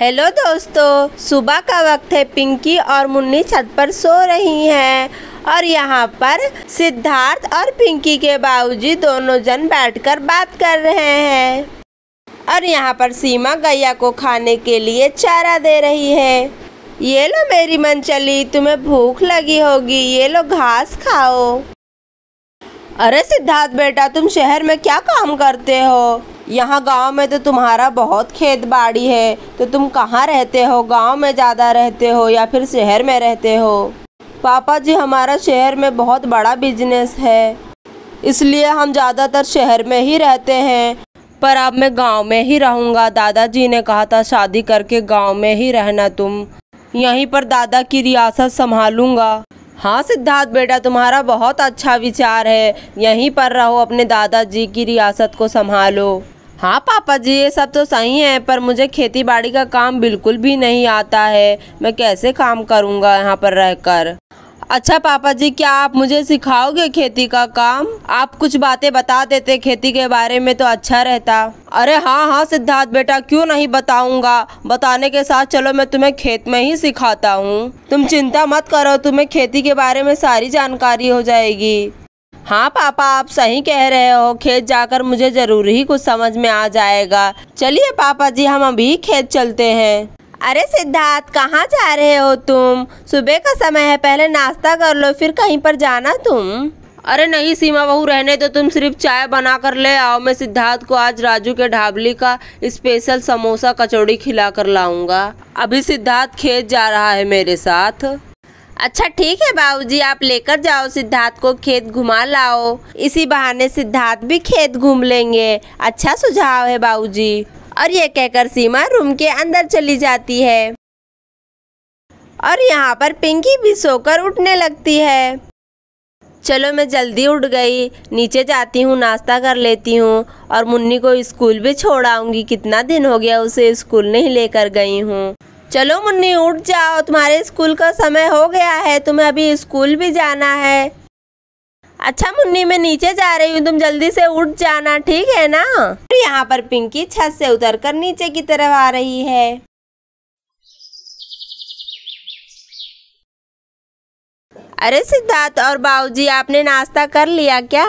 Hello दोस्तों सुबह का वक्त है पिंकी और मुन्नी छत पर सो रही हैं और यहाँ पर सिद्धार्थ और पिंकी के बाबूजी दोनों जन बैठकर बात कर रहे हैं और यहाँ पर सीमा गैया को खाने के लिए चारा दे रही है ये लो मेरी मन चली तुम्हें भूख लगी होगी ये लो घास खाओ अरे सिद्धार्थ बेटा तुम शहर में क्या काम करते हो यहाँ गांव में तो तुम्हारा बहुत खेत बाड़ी है तो तुम कहाँ रहते हो गांव में ज़्यादा रहते हो या फिर शहर में रहते हो पापा जी हमारा शहर में बहुत बड़ा बिजनेस है इसलिए हम ज़्यादातर शहर में ही रहते हैं पर अब मैं गांव में ही रहूँगा दादाजी ने कहा था शादी करके गांव में ही रहना तुम यहीं पर दादा की रियासत संभालूंगा हाँ सिद्धार्थ बेटा तुम्हारा बहुत अच्छा विचार है यहीं पर रहो अपने दादाजी की रियासत को संभालो हाँ पापा जी ये सब तो सही है पर मुझे खेती बाड़ी का काम बिल्कुल भी नहीं आता है मैं कैसे काम करूँगा यहाँ पर रहकर अच्छा पापा जी क्या आप मुझे सिखाओगे खेती का काम आप कुछ बातें बता देते खेती के बारे में तो अच्छा रहता अरे हाँ हाँ सिद्धार्थ बेटा क्यों नहीं बताऊंगा बताने के साथ चलो मैं तुम्हें खेत में ही सिखाता हूँ तुम चिंता मत करो तुम्हें खेती के बारे में सारी जानकारी हो जाएगी हाँ पापा आप सही कह रहे हो खेत जाकर मुझे जरूर ही कुछ समझ में आ जाएगा चलिए पापा जी हम अभी खेत चलते हैं अरे सिद्धार्थ कहाँ जा रहे हो तुम सुबह का समय है पहले नाश्ता कर लो फिर कहीं पर जाना तुम अरे नहीं सीमा बहू रहने तो तुम सिर्फ चाय बना कर ले आओ मैं सिद्धार्थ को आज राजू के ढाबली का स्पेशल समोसा कचौड़ी खिला कर लाऊंगा अभी सिद्धार्थ खेत जा रहा है मेरे साथ अच्छा ठीक है बाबूजी आप लेकर जाओ सिद्धार्थ को खेत घुमा लाओ इसी बहाने सिद्धार्थ भी खेत घूम लेंगे अच्छा सुझाव है बाबूजी और ये कहकर सीमा रूम के अंदर चली जाती है और यहाँ पर पिंकी भी सोकर उठने लगती है चलो मैं जल्दी उठ गई नीचे जाती हूँ नाश्ता कर लेती हूँ और मुन्नी को स्कूल भी छोड़ आऊँगी कितना दिन हो गया उसे स्कूल नहीं लेकर गई हूँ चलो मुन्नी उठ जाओ तुम्हारे स्कूल का समय हो गया है तुम्हें अभी स्कूल भी जाना है अच्छा मुन्नी मैं नीचे जा रही हूँ तुम जल्दी से उठ जाना ठीक है ना और यहाँ पर पिंकी छत से उतरकर नीचे की तरफ आ रही है अरे सिद्धार्थ और बाबूजी आपने नाश्ता कर लिया क्या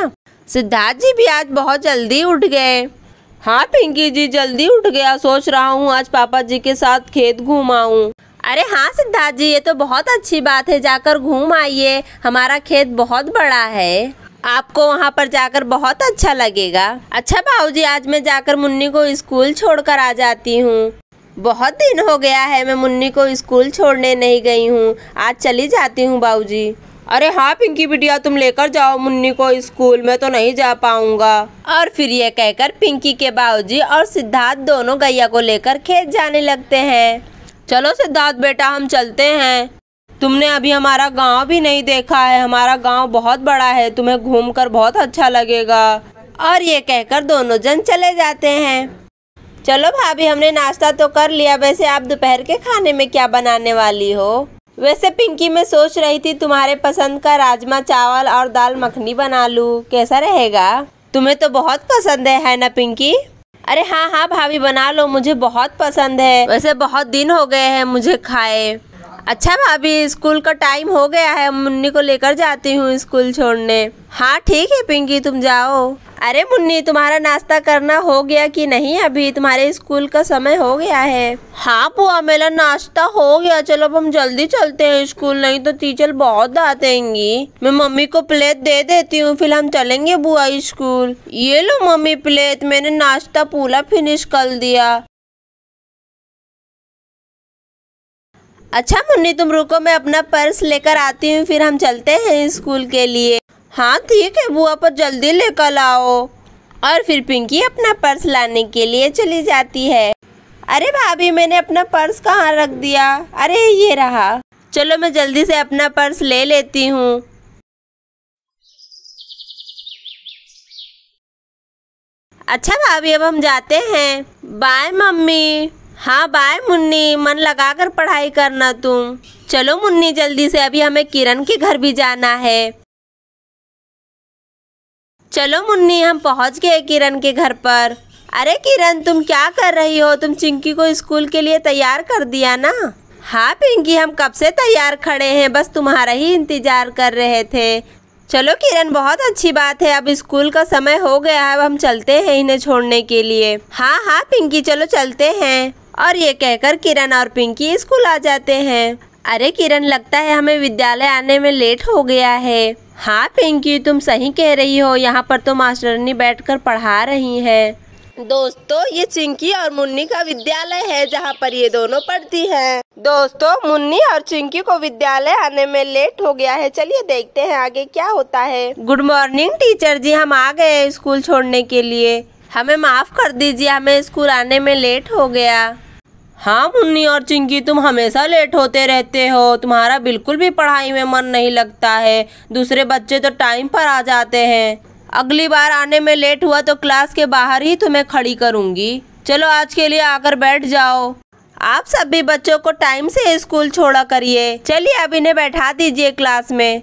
सिद्धार्थ जी भी आज बहुत जल्दी उठ गए हाँ पिंकी जी जल्दी उठ गया सोच रहा हूँ आज पापा जी के साथ खेत घूमाऊँ अरे हाँ सिद्धार्थ जी ये तो बहुत अच्छी बात है जाकर घूम आइए हमारा खेत बहुत बड़ा है आपको वहाँ पर जाकर बहुत अच्छा लगेगा अच्छा भाऊ जी आज मैं जाकर मुन्नी को स्कूल छोड़कर आ जाती हूँ बहुत दिन हो गया है मैं मुन्नी को स्कूल छोड़ने नहीं गई हूँ आज चली जाती हूँ जी अरे हाँ पिंकी बिटिया तुम लेकर जाओ मुन्नी को स्कूल में तो नहीं जा पाऊंगा और फिर ये कहकर पिंकी के बाबूजी और सिद्धार्थ दोनों गैया को लेकर खेत जाने लगते हैं चलो सिद्धार्थ बेटा हम चलते हैं तुमने अभी हमारा गांव भी नहीं देखा है हमारा गांव बहुत बड़ा है तुम्हें घूमकर बहुत अच्छा लगेगा और ये कहकर दोनों जन चले जाते हैं चलो भाभी हमने नाश्ता तो कर लिया वैसे आप दोपहर के खाने में क्या बनाने वाली हो वैसे पिंकी मैं सोच रही थी तुम्हारे पसंद का राजमा चावल और दाल मखनी बना लूँ कैसा रहेगा तुम्हें तो बहुत पसंद है है ना पिंकी अरे हाँ हाँ भाभी बना लो मुझे बहुत पसंद है वैसे बहुत दिन हो गए हैं मुझे खाए अच्छा भाभी स्कूल का टाइम हो गया है मुन्नी को लेकर जाती हूँ स्कूल छोड़ने हाँ ठीक है पिंकी तुम जाओ अरे मुन्नी तुम्हारा नाश्ता करना हो गया कि नहीं अभी तुम्हारे स्कूल का समय हो गया है हाँ बुआ मेरा नाश्ता हो गया चलो अब हम जल्दी चलते हैं स्कूल नहीं तो टीचर बहुत डांटेंगी मैं मम्मी को प्लेट दे देती हूँ फिर हम चलेंगे बुआ स्कूल ये लो मम्मी प्लेट मैंने नाश्ता पूरा फिनिश कर दिया अच्छा मुन्नी तुम रुको मैं अपना पर्स लेकर आती हूँ फिर हम चलते हैं स्कूल के लिए हाँ ठीक है बुआ पर जल्दी लेकर आओ और फिर पिंकी अपना पर्स लाने के लिए चली जाती है अरे भाभी मैंने अपना पर्स कहाँ रख दिया अरे ये रहा चलो मैं जल्दी से अपना पर्स ले लेती हूँ अच्छा भाभी अब हम जाते हैं बाय मम्मी हाँ बाय मुन्नी मन लगाकर पढ़ाई करना तुम चलो मुन्नी जल्दी से अभी हमें किरण के घर भी जाना है चलो मुन्नी हम पहुंच गए किरण के घर पर अरे किरण तुम क्या कर रही हो तुम चिंकी को स्कूल के लिए तैयार कर दिया ना हाँ पिंकी हम कब से तैयार खड़े हैं बस तुम्हारा ही इंतज़ार कर रहे थे चलो किरण बहुत अच्छी बात है अब स्कूल का समय हो गया है अब हम चलते हैं इन्हें छोड़ने के लिए हाँ हाँ पिंकी चलो चलते हैं और ये कहकर किरण और पिंकी स्कूल आ जाते हैं अरे किरण लगता है हमें विद्यालय आने में लेट हो गया है हाँ पिंकी तुम सही कह रही हो यहाँ पर तो मास्टरनी बैठकर पढ़ा रही है दोस्तों ये चिंकी और मुन्नी का विद्यालय है जहाँ पर ये दोनों पढ़ती हैं। दोस्तों मुन्नी और चिंकी को विद्यालय आने में लेट हो गया है चलिए देखते हैं आगे क्या होता है गुड मॉर्निंग टीचर जी हम आ गए स्कूल छोड़ने के लिए हमें माफ़ कर दीजिए हमें स्कूल आने में लेट हो गया हाँ मुन्नी और चिंकी तुम हमेशा लेट होते रहते हो तुम्हारा बिल्कुल भी पढ़ाई में मन नहीं लगता है दूसरे बच्चे तो टाइम पर आ जाते हैं अगली बार आने में लेट हुआ तो क्लास के बाहर ही तुम्हें खड़ी करूँगी चलो आज के लिए आकर बैठ जाओ आप सभी बच्चों को टाइम से स्कूल छोड़ा करिए चलिए अब इन्हें बैठा दीजिए क्लास में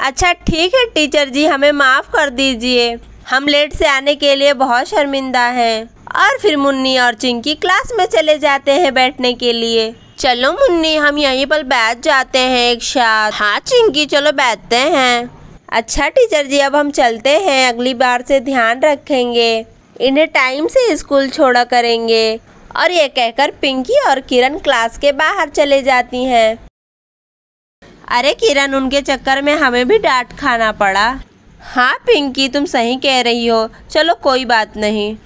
अच्छा ठीक है टीचर जी हमें माफ़ कर दीजिए हम लेट से आने के लिए बहुत शर्मिंदा हैं और फिर मुन्नी और चिंकी क्लास में चले जाते हैं बैठने के लिए चलो मुन्नी हम यहीं पर बैठ जाते हैं एक साथ हाँ चिंकी चलो बैठते हैं अच्छा टीचर जी अब हम चलते हैं अगली बार से ध्यान रखेंगे इन्हें टाइम से स्कूल छोड़ा करेंगे और ये कहकर पिंकी और किरण क्लास के बाहर चले जाती हैं अरे किरण उनके चक्कर में हमें भी डांट खाना पड़ा हाँ पिंकी तुम सही कह रही हो चलो कोई बात नहीं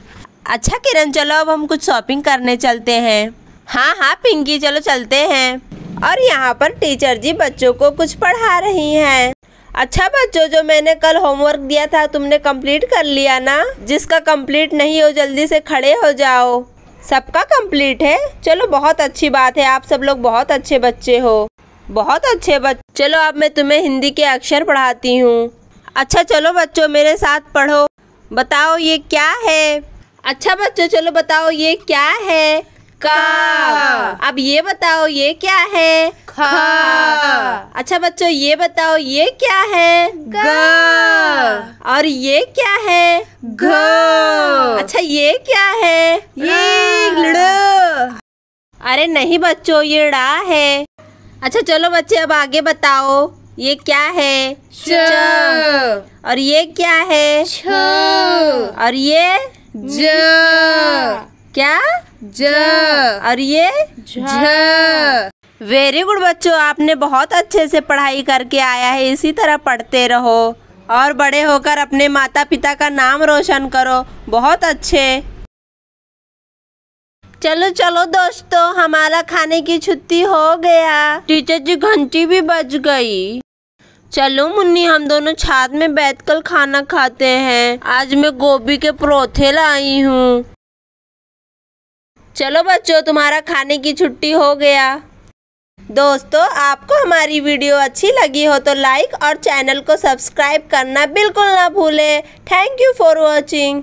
अच्छा किरण चलो अब हम कुछ शॉपिंग करने चलते हैं हाँ हाँ पिंकी चलो चलते हैं और यहाँ पर टीचर जी बच्चों को कुछ पढ़ा रही हैं अच्छा बच्चों जो मैंने कल होमवर्क दिया था तुमने कंप्लीट कर लिया ना जिसका कंप्लीट नहीं हो जल्दी से खड़े हो जाओ सबका कंप्लीट है चलो बहुत अच्छी बात है आप सब लोग बहुत अच्छे बच्चे हो बहुत अच्छे बच्चे चलो अब मैं तुम्हें हिंदी के अक्षर पढ़ाती हूँ अच्छा चलो बच्चों मेरे साथ पढ़ो बताओ ये क्या है अच्छा बच्चों चलो बताओ ये क्या है का अब ये बताओ ये क्या है खा अच्छा बच्चों ये बताओ ये क्या है और ये क्या है घ अच्छा ये क्या है ये अरे नहीं बच्चों ये ड़ा है अच्छा चलो बच्चे अब आगे बताओ ये क्या है च और ये क्या है छ और ये ज क्या ज और ये झ वेरी गुड बच्चों आपने बहुत अच्छे से पढ़ाई करके आया है इसी तरह पढ़ते रहो और बड़े होकर अपने माता पिता का नाम रोशन करो बहुत अच्छे चलो चलो दोस्तों हमारा खाने की छुट्टी हो गया टीचर जी घंटी भी बज गई चलो मुन्नी हम दोनों छात में बैठकर खाना खाते हैं आज मैं गोभी के परोठे लाई हूँ चलो बच्चों तुम्हारा खाने की छुट्टी हो गया दोस्तों आपको हमारी वीडियो अच्छी लगी हो तो लाइक और चैनल को सब्सक्राइब करना बिल्कुल ना भूलें थैंक यू फॉर वॉचिंग